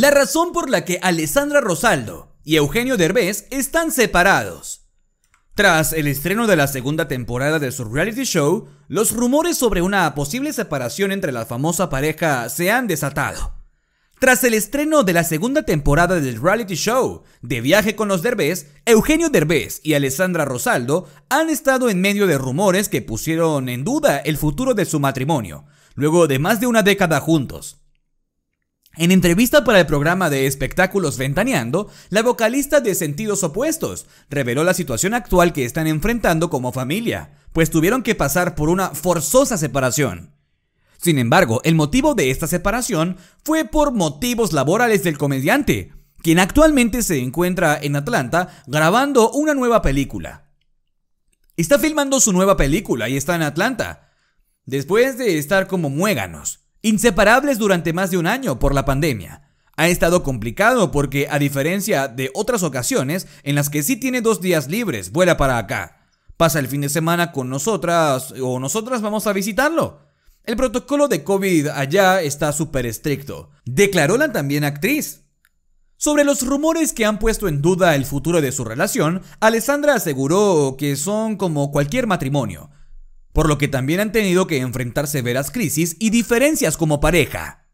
La razón por la que Alessandra Rosaldo y Eugenio Derbez están separados. Tras el estreno de la segunda temporada de su reality show, los rumores sobre una posible separación entre la famosa pareja se han desatado. Tras el estreno de la segunda temporada del reality show De Viaje con los Derbez, Eugenio Derbez y Alessandra Rosaldo han estado en medio de rumores que pusieron en duda el futuro de su matrimonio, luego de más de una década juntos. En entrevista para el programa de espectáculos Ventaneando, la vocalista de Sentidos Opuestos reveló la situación actual que están enfrentando como familia, pues tuvieron que pasar por una forzosa separación. Sin embargo, el motivo de esta separación fue por motivos laborales del comediante, quien actualmente se encuentra en Atlanta grabando una nueva película. Está filmando su nueva película y está en Atlanta, después de estar como muéganos. Inseparables durante más de un año por la pandemia. Ha estado complicado porque, a diferencia de otras ocasiones en las que sí tiene dos días libres, vuela para acá. Pasa el fin de semana con nosotras o nosotras vamos a visitarlo. El protocolo de COVID allá está súper estricto, declaró la también actriz. Sobre los rumores que han puesto en duda el futuro de su relación, Alessandra aseguró que son como cualquier matrimonio, por lo que también han tenido que enfrentar severas crisis y diferencias como pareja.